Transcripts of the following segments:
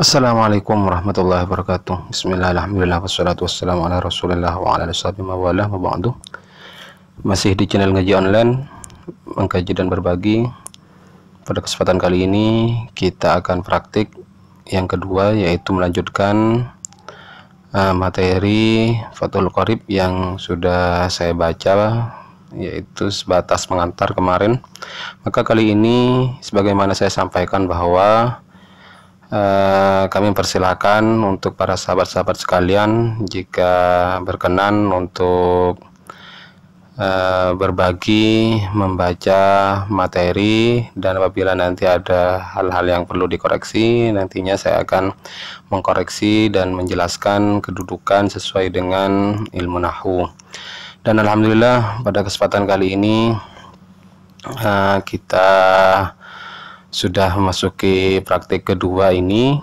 Assalamualaikum warahmatullahi wabarakatuh Bismillahirrahmanirrahim wassalamu ala Masih di channel ngaji online Mengkaji dan berbagi Pada kesempatan kali ini Kita akan praktik Yang kedua yaitu melanjutkan eh, Materi Fathul Qarib yang sudah saya baca Yaitu sebatas mengantar kemarin Maka kali ini Sebagaimana saya sampaikan bahwa Eh, kami persilahkan untuk para sahabat-sahabat sekalian jika berkenan untuk eh, berbagi, membaca materi dan apabila nanti ada hal-hal yang perlu dikoreksi, nantinya saya akan mengkoreksi dan menjelaskan kedudukan sesuai dengan ilmu nahu. Dan alhamdulillah pada kesempatan kali ini eh, kita sudah memasuki praktik kedua ini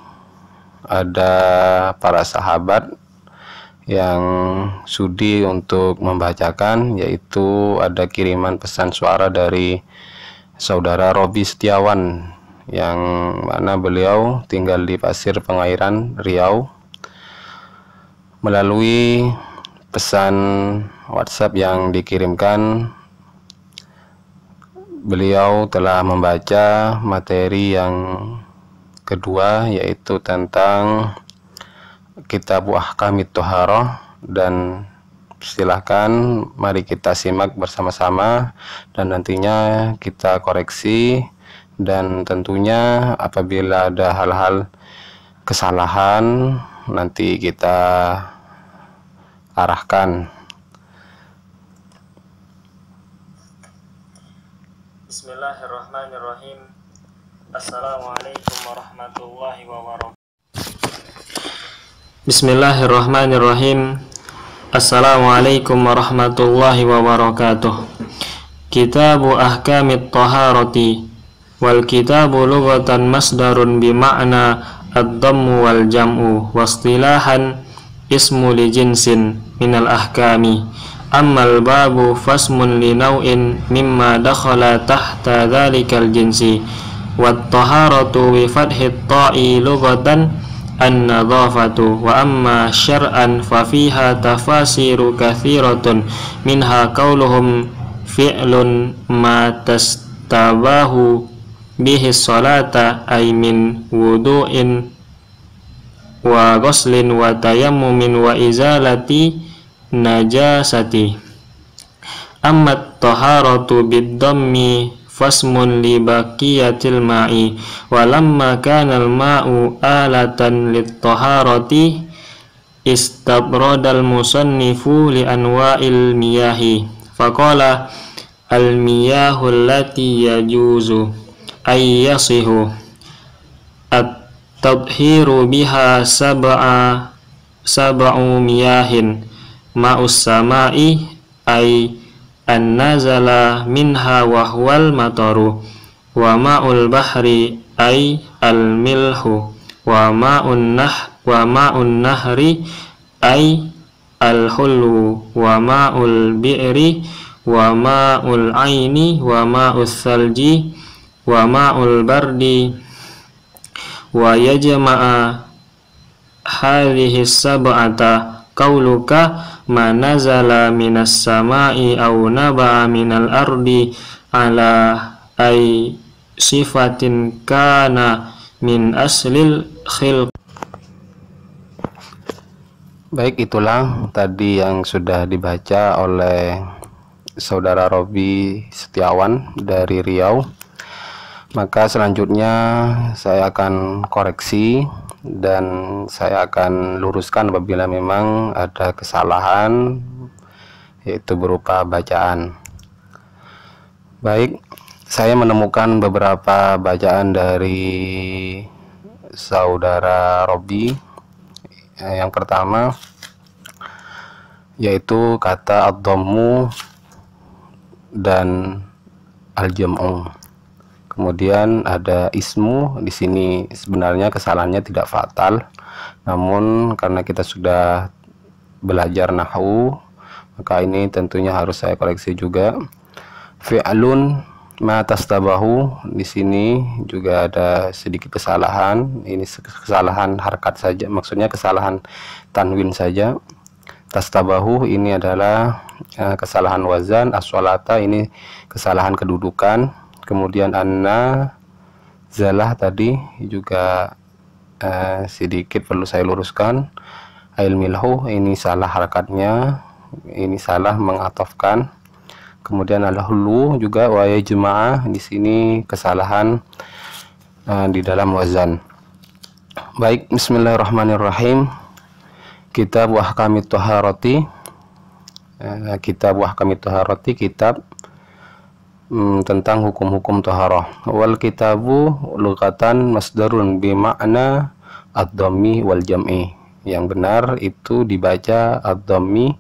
ada para sahabat yang sudi untuk membacakan yaitu ada kiriman pesan suara dari saudara Robi Setiawan yang mana beliau tinggal di Pasir Pengairan Riau melalui pesan WhatsApp yang dikirimkan beliau telah membaca materi yang kedua yaitu tentang kitab ahkam toharoh dan silahkan mari kita simak bersama-sama dan nantinya kita koreksi dan tentunya apabila ada hal-hal kesalahan nanti kita arahkan Bismillahirrahmanirrahim. Assalamualaikum warahmatullahi wabarakatuh. Bismillahirrahmanirrahim. Assalamualaikum warahmatullahi wabarakatuh. Kitabu ahkamit taharati wal kitabu lughatan masdarun bima'na ad-dammu wal jam'u wastilahan ismu li jinsin minal ahkami أما الباب فاسم لنوع مما دخل تحت ذلك الجنس والطهارة بفتح الطاء لغة النظافة وأما شرعا ففيها تفاسير كثيرة منها قولهم فعل ما تستباه به الصلاة أي من وضوء وغسل وتيمم وإزالة najasati amma taharatu bid fasmun li baqiyatil ma'i walamma lamma kana al-ma'u alatan lit-taharati istabradal musannifu li anwa'il miyahi faqala al-miyahu allati yajuzu ayyasihu at tabhiru biha sab'a sab'u miyahin ma'us sama'i ay an-nazala minha wahwal huwal mataru wa ma'ul bahri ay al-milhu wa ma'un nah wa ma'un nahri ay al hulu wa ma'ul bi'ri wa ma'ul aini wa ma'ul salji wa ma'ul bardi wa yajma'a hadhihi sab'ata mana zala minas sama'i au naba'a minal ardi ala ay sifatin kana min aslil khil. Baik itulah tadi yang sudah dibaca oleh saudara Robi Setiawan dari Riau maka selanjutnya saya akan koreksi dan saya akan luruskan apabila memang ada kesalahan yaitu berupa bacaan baik saya menemukan beberapa bacaan dari saudara Robi yang pertama yaitu kata ad dan al Kemudian ada ismu di sini sebenarnya kesalahannya tidak fatal. Namun karena kita sudah belajar nahwu, maka ini tentunya harus saya koreksi juga. Fi'lun ma tabahu, di sini juga ada sedikit kesalahan. Ini kesalahan harkat saja, maksudnya kesalahan tanwin saja. Tastabahu ini adalah eh, kesalahan wazan, aswalata ini kesalahan kedudukan kemudian anna zalah tadi juga eh, sedikit perlu saya luruskan ail milhu ini salah harakatnya ini salah mengatofkan kemudian al hulu juga waya jemaah di sini kesalahan eh, di dalam wazan baik bismillahirrahmanirrahim kitab kami toharoti eh, kitab wahkamit toharoti kitab hmm, tentang hukum-hukum toharoh. Wal kitabu lukatan masdarun bima'na ad-dhammi wal jam'i. Yang benar itu dibaca ad-dhammi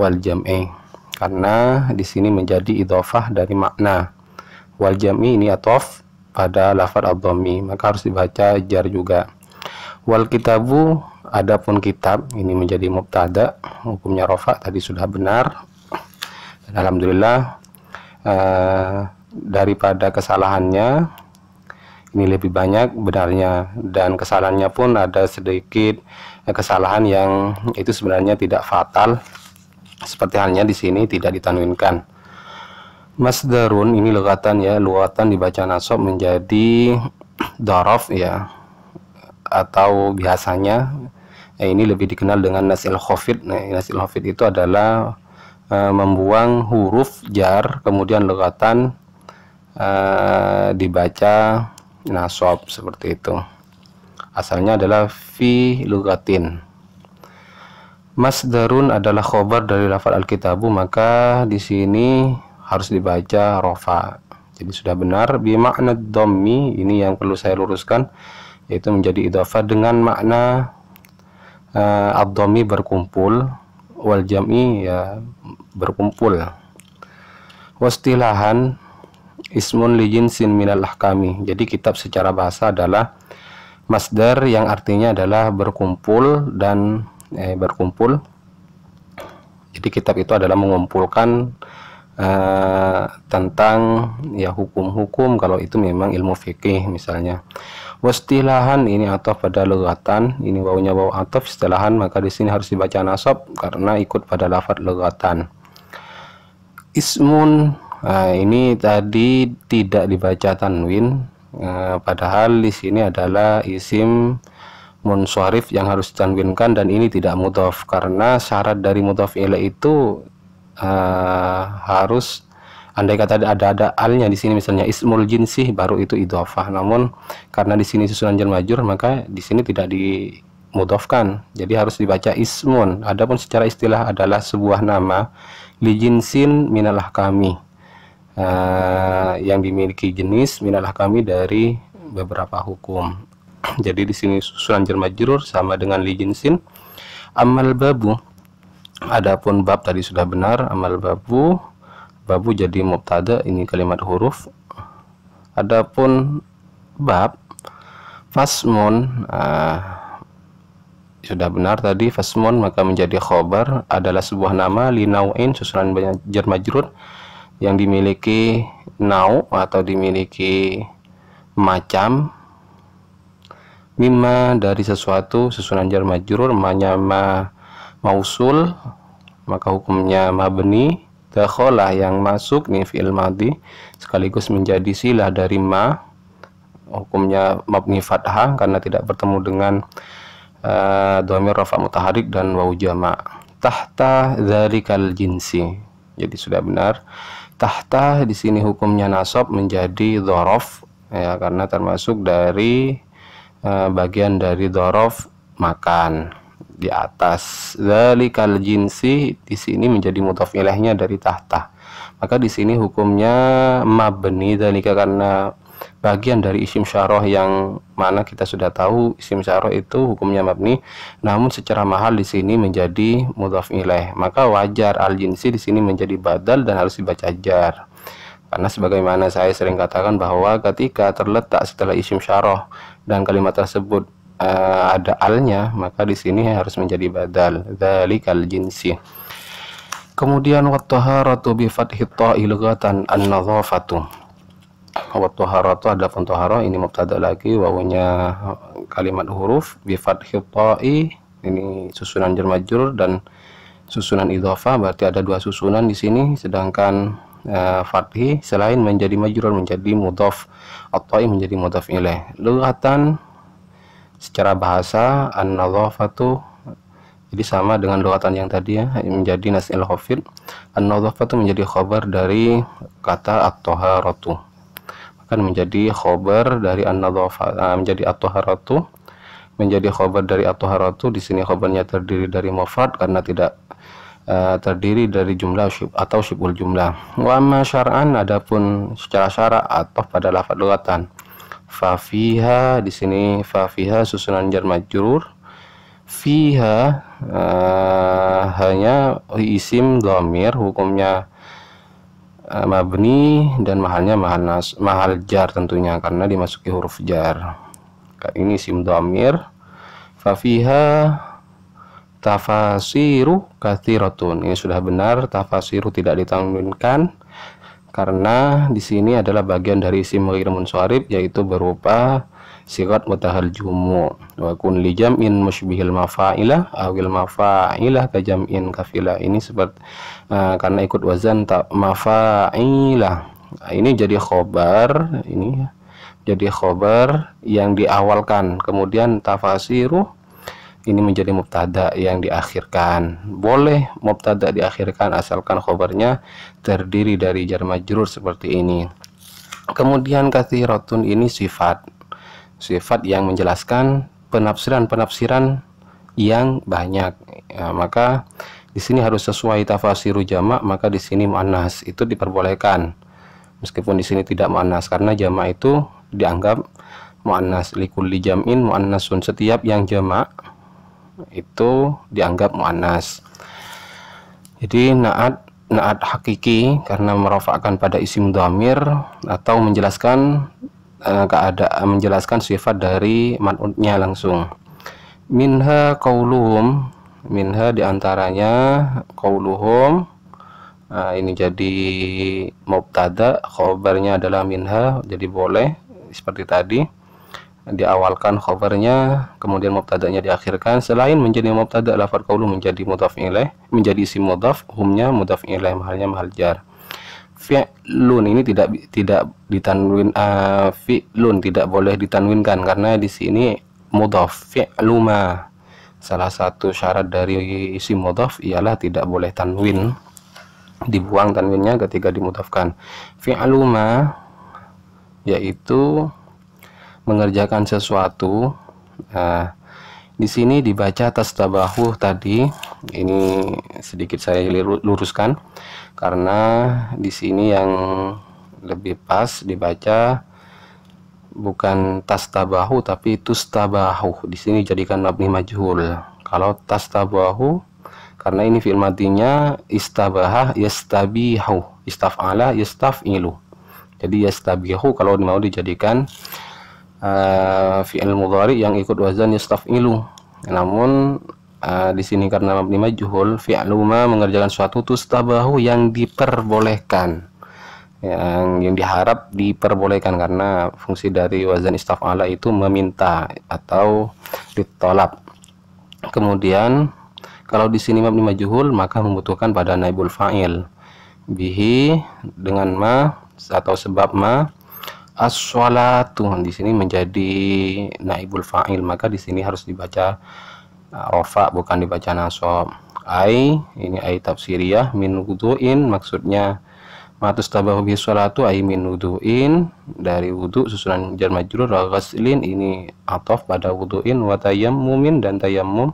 wal jam'i. Karena di sini menjadi idofah dari makna. Wal jam'i ini atof pada lafad ad-dhammi. Maka harus dibaca jar juga. Wal kitabu adapun kitab ini menjadi mubtada hukumnya rofa tadi sudah benar alhamdulillah Eh, daripada kesalahannya ini lebih banyak benarnya dan kesalahannya pun ada sedikit eh, kesalahan yang itu sebenarnya tidak fatal seperti halnya di sini tidak ditanwinkan masdarun ini lekatan ya luatan dibaca nasab menjadi dorof ya atau biasanya eh, ini lebih dikenal dengan nasil covid nah, nasil covid itu adalah e, membuang huruf jar kemudian lekatan e, dibaca nasob seperti itu asalnya adalah fi lugatin masdarun adalah khobar dari lafal alkitabu maka di sini harus dibaca rofa jadi sudah benar bi makna domi ini yang perlu saya luruskan yaitu menjadi idofa dengan makna uh, eh, abdomi berkumpul wal jam'i ya berkumpul wastilahan ismun lijin sin minallah kami. jadi kitab secara bahasa adalah masdar yang artinya adalah berkumpul dan eh, berkumpul jadi kitab itu adalah mengumpulkan Uh, tentang ya hukum-hukum kalau itu memang ilmu fikih misalnya wastilahan ini atau pada legatan ini baunya bau ataf istilahan maka di sini harus dibaca nasab karena ikut pada lafadz legatan ismun nah ini tadi tidak dibaca tanwin eh, padahal di sini adalah isim munsorif yang harus ditanwinkan dan ini tidak mudhof karena syarat dari mudhof ile itu eh, harus andai kata ada ada alnya di sini misalnya ismul jinsi baru itu idhofah namun karena di sini susunan jar majur maka di sini tidak di jadi harus dibaca ismun adapun secara istilah adalah sebuah nama lijinsin minalah kami uh, yang dimiliki jenis minalah kami dari beberapa hukum jadi di sini susunan jar majrur sama dengan lijinsin amal babu adapun bab tadi sudah benar amal babu babu jadi mubtada ini kalimat huruf adapun bab fasmun uh, sudah benar tadi fasmun maka menjadi khobar adalah sebuah nama linauin susunan banyak majrur yang dimiliki nau atau dimiliki macam mimma dari sesuatu susunan jar majrur manyama mausul maka hukumnya mabni dakhola yang masuk nih fi'il madi sekaligus menjadi silah dari ma hukumnya mabni fathah karena tidak bertemu dengan Eh, domir rafa mutaharik dan wau jama tahta zalikal jinsi jadi sudah benar tahta di sini hukumnya nasab menjadi dhorof ya karena termasuk dari uh, bagian dari dhorof makan di atas zalikal jinsi di sini menjadi mutaf ilahnya dari tahta maka di sini hukumnya mabni zalika karena bagian dari isim syaroh yang mana kita sudah tahu isim syaroh itu hukumnya mabni namun secara mahal di sini menjadi mudhaf ilaih maka wajar al jinsi di sini menjadi badal dan harus dibaca jar karena sebagaimana saya sering katakan bahwa ketika terletak setelah isim syaroh dan kalimat tersebut uh, ada alnya maka di sini harus menjadi badal dzalikal jinsi kemudian wa taharatu bi fathit ta ilghatan an-nadhafatu Wa taharatu ada toharo ini mubtada lagi wawunya kalimat huruf bi fathi ta'i ini susunan jar majrur dan susunan idofa berarti ada dua susunan di sini sedangkan uh, fathi selain menjadi majrur menjadi mudhof atau menjadi mudhof ilaih lughatan secara bahasa an-nadhafatu jadi sama dengan lughatan yang tadi ya menjadi nasil khafid an-nadhafatu menjadi khabar dari kata at-taharatu akan menjadi khobar dari an-nadhafa eh, menjadi at-taharatu menjadi khobar dari at-taharatu di sini khobarnya terdiri dari mufrad karena tidak uh, terdiri dari jumlah syub, atau syubul jumlah wa ma syar'an adapun secara syara atau pada lafaz lugatan fafiha di sini fafiha susunan jar majrur fiha uh, hanya isim domir hukumnya Eh, mabni dan mahalnya mahal nas, mahal jar tentunya karena dimasuki huruf jar ini sim domir fafiha tafasiru kathiratun ini sudah benar tafasiru tidak ditanggungkan karena di sini adalah bagian dari isim ghair munsorib yaitu berupa sigat mutahal jumu wa kun li jam'in musybihil mafailah awil mafailah ka jam'in kafila ini seperti uh, karena ikut wazan tak mafailah nah, ini jadi khobar ini ya. jadi khobar yang diawalkan kemudian tafasiru ini menjadi mubtada yang diakhirkan boleh mubtada diakhirkan asalkan khobarnya terdiri dari jar majrur seperti ini kemudian kathiratun ini sifat sifat yang menjelaskan penafsiran-penafsiran yang banyak. Ya, maka di sini harus sesuai tafasiru jamak, maka di sini manas itu diperbolehkan. Meskipun di sini tidak manas karena jamak itu dianggap manas likulli jam'in muannasun setiap yang jamak itu dianggap muannas. Jadi naat naat hakiki karena merofakkan pada isim dhamir atau menjelaskan Eh, keadaan eh, menjelaskan sifat dari manutnya langsung minha kauluhum minha diantaranya kauluhum nah, eh, ini jadi mubtada khobarnya adalah minha jadi boleh seperti tadi diawalkan khobarnya kemudian mubtadanya diakhirkan selain menjadi mubtada lafad kaulu menjadi mudaf ilaih menjadi isim mudaf humnya mudaf ilaih mahalnya mahal jar fi'lun ini tidak tidak ditanwin uh, eh, fi'lun tidak boleh ditanwinkan karena di sini mudhaf fi'luma salah satu syarat dari isi mudhaf ialah tidak boleh tanwin dibuang tanwinnya ketika dimudhafkan fi'luma yaitu mengerjakan sesuatu uh, di sini dibaca tastabahu tadi ini sedikit saya luruskan karena di sini yang lebih pas dibaca bukan tas tabahu tapi tustabahu di sini jadikan mabni majhul kalau tas tabahu karena ini fi'il matinya istabaha yastabihu istaf'ala yastafilu jadi yastabihu kalau mau dijadikan uh, fi'il mudhari yang ikut wazan yastafilu namun Ah, di sini karena mabni majhul fi'luma mengerjakan suatu tustabahu yang diperbolehkan yang yang diharap diperbolehkan karena fungsi dari wazan istaf'ala itu meminta atau ditolak kemudian kalau di sini mabni majhul maka membutuhkan pada naibul fa'il bihi dengan ma atau sebab ma as Tuhan di sini menjadi naibul fa'il maka di sini harus dibaca Ah, rofa bukan dibaca nasob ai ini ai tafsiriyah min wudu'in maksudnya matus tabahu bi salatu ai min wudu'in dari wudu susunan jar majrur ghaslin ini atof pada wudu'in wa tayammumin dan tayammum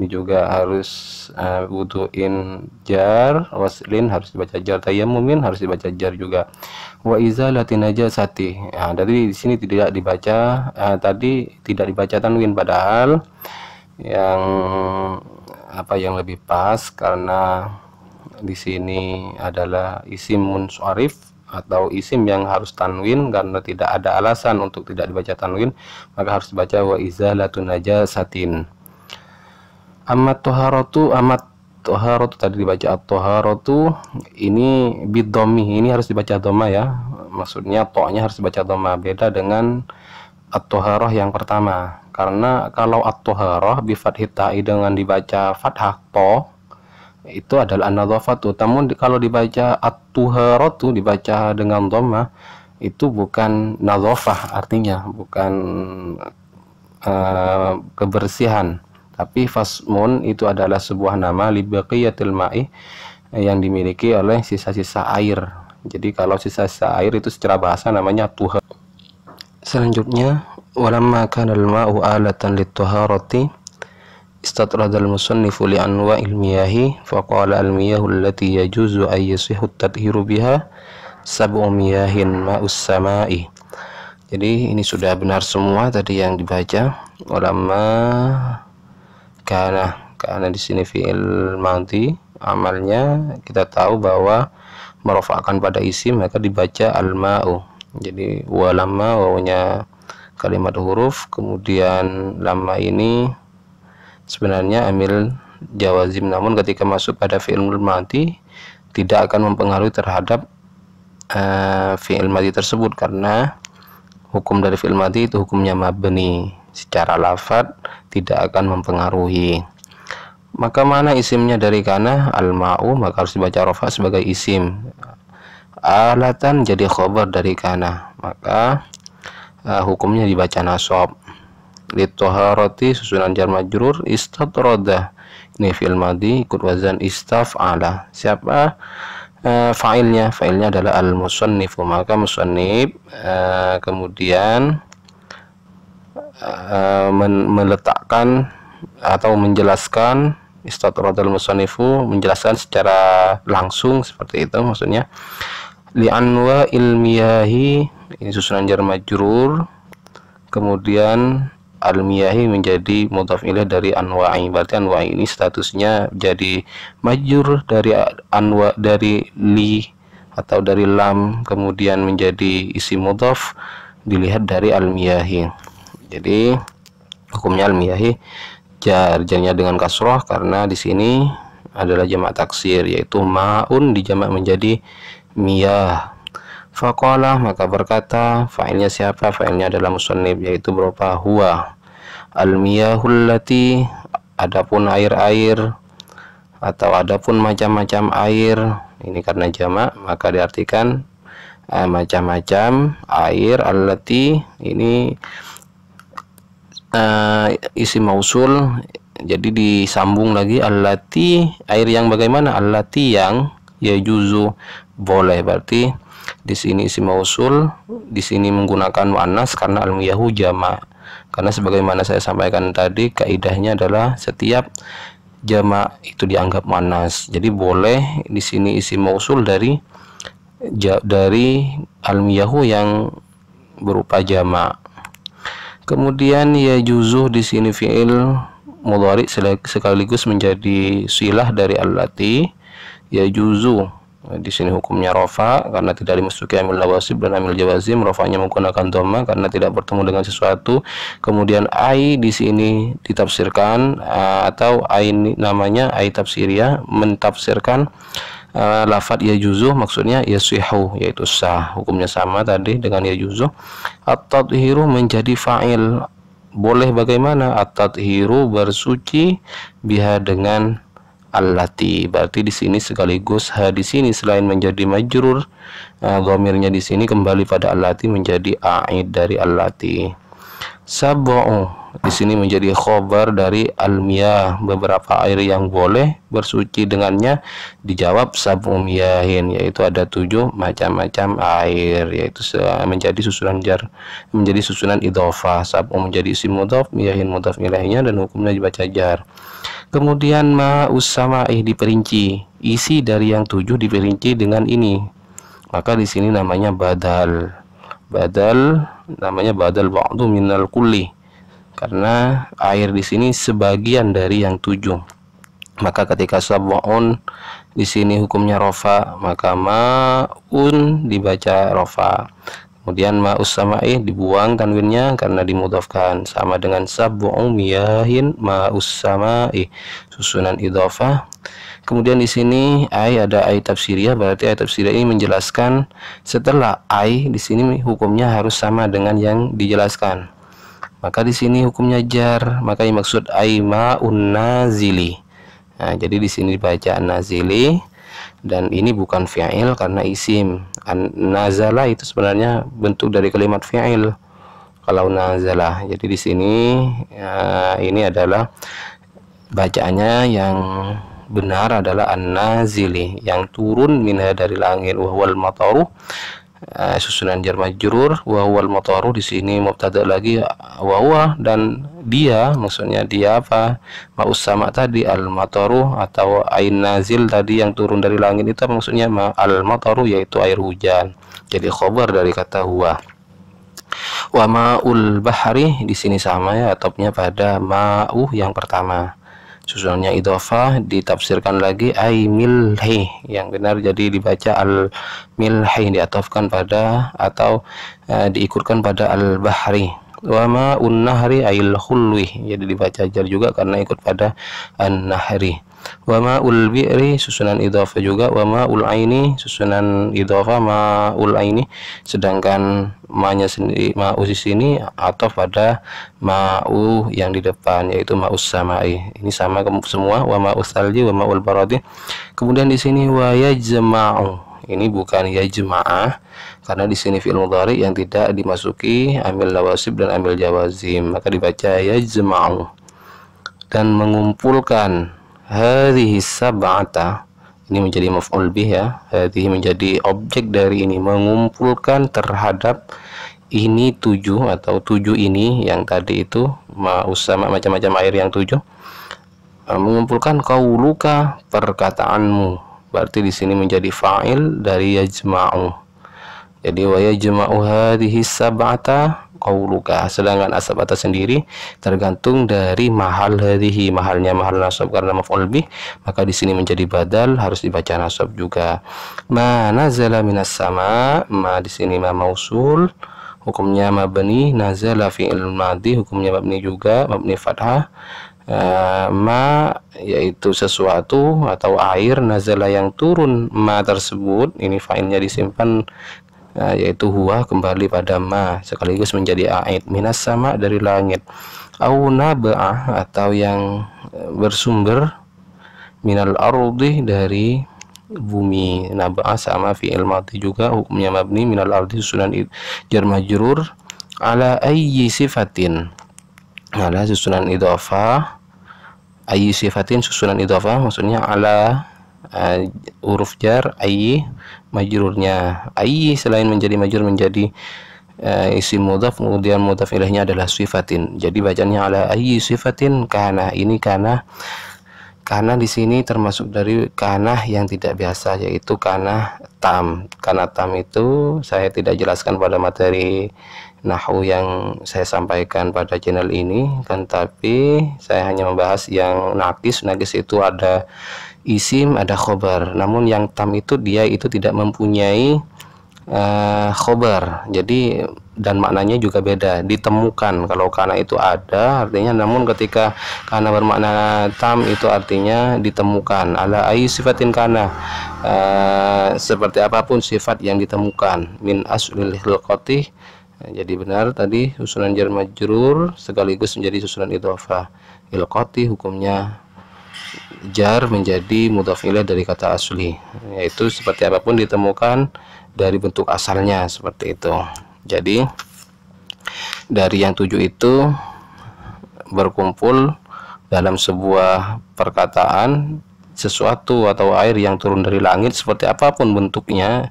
ini juga harus uh, wudu'in jar waslin harus dibaca jar tayammumin harus dibaca jar juga wa izalati najasati nah, dari di sini tidak dibaca uh, tadi tidak dibaca tanwin padahal yang apa yang lebih pas karena di sini adalah isim munsharif atau isim yang harus tanwin karena tidak ada alasan untuk tidak dibaca tanwin maka harus dibaca wa izalatun najasatin amat toharotu amat toharotu tadi dibaca toharotu ini bidomi ini harus dibaca doma ya maksudnya toknya harus dibaca doma beda dengan at yang pertama karena kalau at bifat hitai dengan dibaca fathah to itu adalah an-nadhafatu namun kalau dibaca at tuh dibaca dengan dhamma itu bukan nadhafah artinya bukan uh, kebersihan tapi fasmun itu adalah sebuah nama libaqiyatil ma'i yang dimiliki oleh sisa-sisa air jadi kalau sisa-sisa air itu secara bahasa namanya tuhar Selanjutnya, walamma kana al-ma'u alatan lit-taharati istatrad al-musannif li anwa'il miyah fa qala al-miyah allati yajuzu ay yasihu at biha sab'u miyahin ma'us sama'i. Jadi ini sudah benar semua tadi yang dibaca walamma kana karena di sini fi'il mati amalnya kita tahu bahwa merofakan pada isi maka dibaca al-ma'u jadi wa lama wawunya kalimat huruf kemudian lama ini sebenarnya amil jawazim namun ketika masuk pada fi'il mati tidak akan mempengaruhi terhadap uh, fi'il mati tersebut karena hukum dari fi'il mati itu hukumnya mabni secara lafat tidak akan mempengaruhi maka mana isimnya dari kana al ma'u maka harus dibaca rofa sebagai isim alatan jadi khobar dari kana maka uh, hukumnya dibaca nasab litoharoti susunan jar majrur istatroda ini fil madi ikut wazan ala siapa uh, fa'ilnya fa'ilnya adalah al musannif maka musannif uh, kemudian uh, men meletakkan atau menjelaskan istatrodal musannifu menjelaskan secara langsung seperti itu maksudnya li anwa ilmiyahi ini susunan jar majrur kemudian almiyahi menjadi mudhaf ilaih dari anwa'i berarti anwa'i ini statusnya jadi majur dari anwa dari li atau dari lam kemudian menjadi isi mudhaf dilihat dari almiyahi jadi hukumnya almiyahi jar jarnya dengan kasroh karena di sini adalah jamak taksir yaitu maun di jamak menjadi miyah Fakola maka berkata Failnya siapa? Failnya adalah musonib Yaitu berupa huwa al lati. Adapun air-air Atau adapun macam-macam air Ini karena jamak Maka diartikan eh, Macam-macam eh, air Allati ini eh, Isi mausul Jadi disambung lagi al Allati Air yang bagaimana? al Allati yang ya juzu boleh berarti di sini isi mausul di sini menggunakan muannas karena al muyahu jama karena sebagaimana saya sampaikan tadi kaidahnya adalah setiap jama itu dianggap manas jadi boleh di sini isi mausul dari dari al muyahu yang berupa jama kemudian ya juzuh di sini fiil mudhari sekaligus menjadi silah dari al-lati ya juzuh di sini hukumnya rofa karena tidak dimasuki amil lawasib dan amil jawazim rofanya menggunakan doma karena tidak bertemu dengan sesuatu kemudian ai di sini ditafsirkan eh, atau ai namanya ai tafsiria mentafsirkan uh, eh, lafat ya juzuh maksudnya ya suhu yaitu sah hukumnya sama tadi dengan ya juzuh atau tihiru menjadi fa'il boleh bagaimana atau tihiru bersuci biha dengan allati berarti di sini sekaligus ha di sini selain menjadi majrur uh, gomirnya di sini kembali pada allati menjadi aid dari allati sab'u di sini menjadi khobar dari almia beberapa air yang boleh bersuci dengannya dijawab sab'u yaitu ada tujuh macam-macam air yaitu menjadi susunan jar menjadi susunan idofa sab'u menjadi isim mudhaf miyahin mudof dan hukumnya dibaca jar Kemudian usama di diperinci, isi dari yang tujuh diperinci dengan ini. Maka di sini namanya badal. Badal namanya badal waktu minal kuli Karena air di sini sebagian dari yang tujuh. Maka ketika sabwaun di sini hukumnya rofa, maka ma'un dibaca rofa kemudian ma'us sama'i dibuang tanwinnya karena dimudofkan sama dengan sab'u miyahin ma'us sama'i susunan idofa. kemudian di sini ai ada ai tafsiriyah berarti ai tafsiriyah ini menjelaskan setelah ai di sini hukumnya harus sama dengan yang dijelaskan maka di sini hukumnya jar maka yang maksud ai ma'un nazili nah jadi di sini dibaca nazili dan ini bukan fi'il karena isim An nazala itu sebenarnya bentuk dari kalimat fi'il kalau nazala jadi di sini ya, ini adalah bacaannya yang benar adalah an-nazili yang turun minha dari langit wahwal mataruh Eh, susunan jar majrur wa huwal mutaru di sini mubtada lagi wa dan dia maksudnya dia apa ma'us sama tadi al motoru atau ain nazil tadi yang turun dari langit itu maksudnya ma al motoru yaitu air hujan jadi khobar dari kata huwa wa ma'ul bahari di sini sama ya topnya pada ma'u yang pertama susunannya idhofah ditafsirkan lagi ay milhi yang benar jadi dibaca al milhi diatofkan pada atau e, eh, diikutkan pada al bahri wa ma'un nahri ayil khulwi jadi dibaca jar juga karena ikut pada an nahri wama ul bi'ri susunan idhofah juga wama ul aini susunan idhofah ma ul aini sedangkan ma'nya sendiri ma'u di sini atau pada ma u yang di depan yaitu ma samai ini sama semua wama usalji wama ul baradi kemudian di sini wa yajma'u ini bukan ya jemaah karena di sini fi'il mudhari yang tidak dimasuki ambil lawasib dan ambil jawazim maka dibaca ya jema'u dan mengumpulkan hadhihi sab'ata ini menjadi maf'ul bih ya hadhihi menjadi objek dari ini mengumpulkan terhadap ini tujuh atau tujuh ini yang tadi itu usama macam-macam air yang tujuh mengumpulkan kau kauluka perkataanmu berarti di sini menjadi fa'il dari yajma'u jadi wa yajma'u hadhihi sab'ata kauluka sedangkan asal atas sendiri tergantung dari mahal hadihi mahalnya mahal nasab karena maf'ul bih maka di sini menjadi badal harus dibaca nasab juga ma nazala minas sama ma di sini ma mausul hukumnya mabni nazala fi'il madhi hukumnya mabni juga mabni fathah Uh, ma yaitu sesuatu atau air nazala yang turun ma tersebut ini failnya disimpan ya, yaitu huwa kembali pada ma sekaligus menjadi ait minas sama dari langit au naba'ah atau yang e, bersumber minal ardi dari bumi naba'ah sama fi mati juga hukumnya mabni minal ardi susunan jar majrur ala ayyi sifatin ala susunan idhofah ayyi sifatin susunan idhofah maksudnya ala uh, huruf jar ayyi majurnya ai selain menjadi majur menjadi uh, eh, isim mudhaf kemudian mudhaf ilahnya adalah sifatin jadi bacanya ala ai sifatin karena ini karena karena di sini termasuk dari karena yang tidak biasa yaitu karena tam. karena tam itu saya tidak jelaskan pada materi nahu yang saya sampaikan pada channel ini kan tapi saya hanya membahas yang nakis. Nakis itu ada isim ada khobar namun yang tam itu dia itu tidak mempunyai uh, khobar jadi dan maknanya juga beda ditemukan kalau karena itu ada artinya namun ketika karena bermakna tam itu artinya ditemukan ala ayu sifatin karena uh, eh, seperti apapun sifat yang ditemukan min aslil hilqati jadi benar tadi susunan jar majrur sekaligus menjadi susunan itu ilqati hukumnya jar menjadi mudafilah dari kata asli yaitu seperti apapun ditemukan dari bentuk asalnya seperti itu jadi dari yang tujuh itu berkumpul dalam sebuah perkataan sesuatu atau air yang turun dari langit seperti apapun bentuknya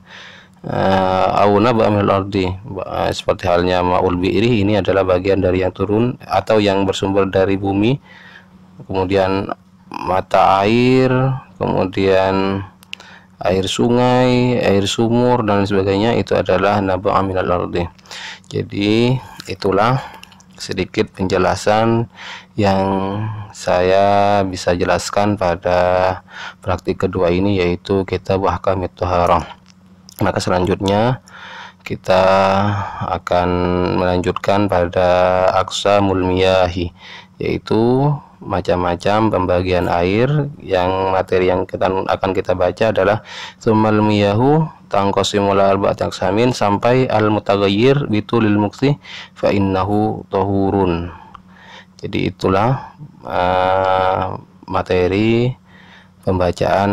eh, auna ba'amil ardi eh, seperti halnya ma'ul bi'ri ini adalah bagian dari yang turun atau yang bersumber dari bumi kemudian mata air kemudian air sungai air sumur dan sebagainya itu adalah nabu'a minal ardi jadi itulah sedikit penjelasan yang saya bisa jelaskan pada praktik kedua ini yaitu kita bahkan mitoharah maka selanjutnya kita akan melanjutkan pada aksa mulmiyahi yaitu macam-macam pembagian air yang materi yang kita akan kita baca adalah sumal miyahu tangkosimul arba'at taksamin sampai al mutagayir bitulil mukti fa innahu tohurun Jadi itulah uh, materi pembacaan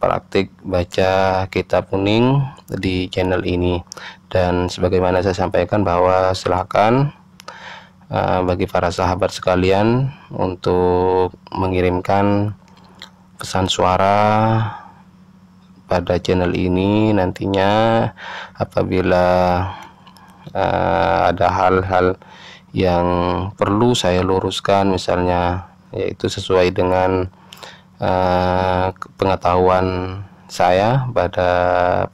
praktik baca kitab kuning di channel ini dan sebagaimana saya sampaikan bahwa silahkan Eh, bagi para sahabat sekalian untuk mengirimkan pesan suara pada channel ini nantinya apabila eh, ada hal-hal yang perlu saya luruskan misalnya yaitu sesuai dengan eh, pengetahuan saya pada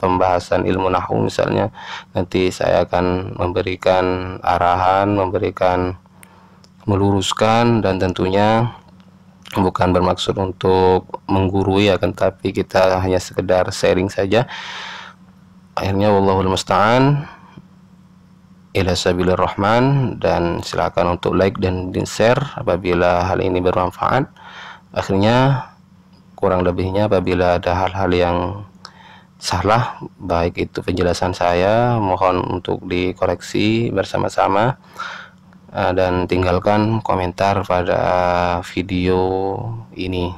pembahasan ilmu nahu misalnya nanti saya akan memberikan arahan memberikan meluruskan dan tentunya bukan bermaksud untuk menggurui akan ya, tapi kita hanya sekedar sharing saja akhirnya wallahul musta'an ila sabilir rahman dan silakan untuk like dan share apabila hal ini bermanfaat akhirnya kurang lebihnya apabila ada hal-hal yang salah baik itu penjelasan saya mohon untuk dikoreksi bersama-sama eh, dan tinggalkan komentar pada video ini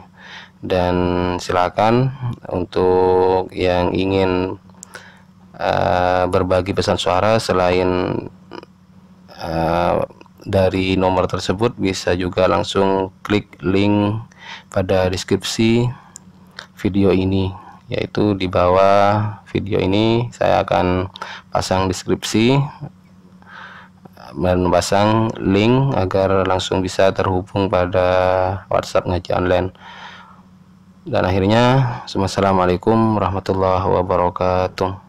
dan silakan untuk yang ingin uh, berbagi pesan suara selain uh, dari nomor tersebut bisa juga langsung klik link pada deskripsi video ini yaitu di bawah video ini saya akan pasang deskripsi dan pasang link agar langsung bisa terhubung pada WhatsApp ngaji online dan akhirnya Assalamualaikum warahmatullahi wabarakatuh